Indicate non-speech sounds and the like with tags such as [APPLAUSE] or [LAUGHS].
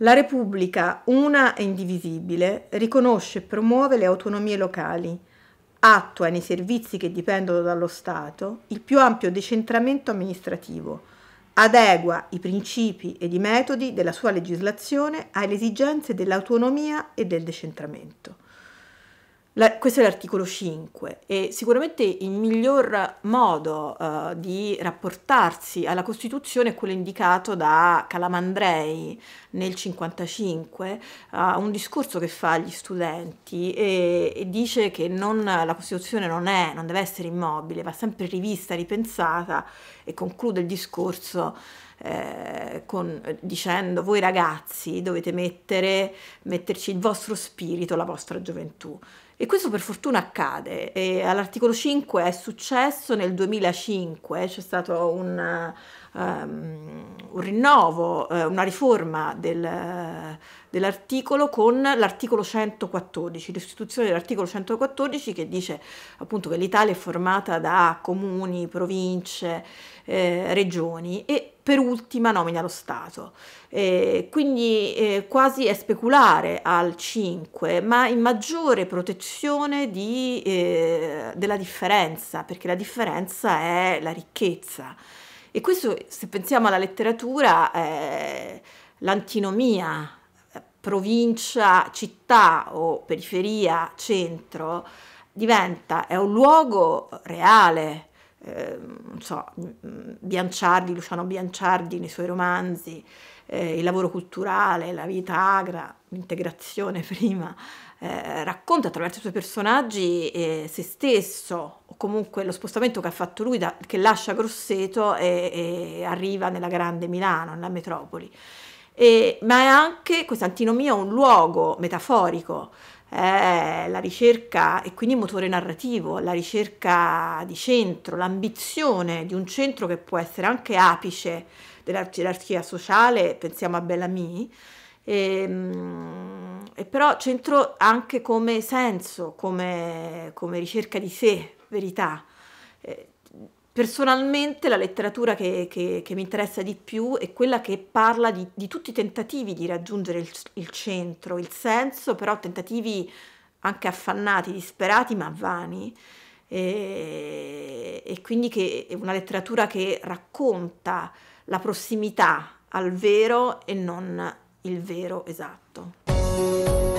La Repubblica, una e indivisibile, riconosce e promuove le autonomie locali, attua nei servizi che dipendono dallo Stato il più ampio decentramento amministrativo, adegua i principi ed i metodi della sua legislazione alle esigenze dell'autonomia e del decentramento. La, questo è l'articolo 5 e sicuramente il miglior modo uh, di rapportarsi alla Costituzione è quello indicato da Calamandrei nel 1955, uh, un discorso che fa agli studenti e, e dice che non, la Costituzione non, è, non deve essere immobile, va sempre rivista, ripensata e conclude il discorso eh, con, dicendo voi ragazzi dovete mettere, metterci il vostro spirito, la vostra gioventù. E questo per fortuna accade. E all'articolo 5 è successo nel 2005, c'è stato un, um, un rinnovo, eh, una riforma del, dell'articolo con l'articolo 114, l'istituzione dell'articolo 114 che dice appunto che l'Italia è formata da comuni, province, eh, regioni e per ultima nomina lo Stato. Eh, quindi eh, quasi è speculare al 5, ma in maggiore protezione di, eh, della differenza, perché la differenza è la ricchezza. E questo, se pensiamo alla letteratura, è l'antinomia provincia, città o periferia, centro, diventa, è un luogo reale, eh, so, mm, Bianciardi, Luciano Bianciardi nei suoi romanzi, eh, il lavoro culturale, la vita agra, l'integrazione [LAUGHS] prima, eh, racconta attraverso i suoi personaggi eh, se stesso o comunque lo spostamento che ha fatto lui da, che lascia Grosseto e, e arriva nella grande Milano, nella metropoli e, ma è anche questa antinomia un luogo metaforico, è eh, la ricerca e quindi motore narrativo, la ricerca di centro, l'ambizione di un centro che può essere anche apice della gerarchia sociale, pensiamo a Bellamy, e, ehm, e però centro anche come senso, come, come ricerca di sé, verità. Eh, Personalmente la letteratura che, che, che, mi interessa di più è quella che parla di, di tutti i tentativi di raggiungere il, il, centro, il senso, però tentativi anche affannati, disperati, ma vani. E, e quindi che è una letteratura che racconta la prossimità al vero e non il vero esatto.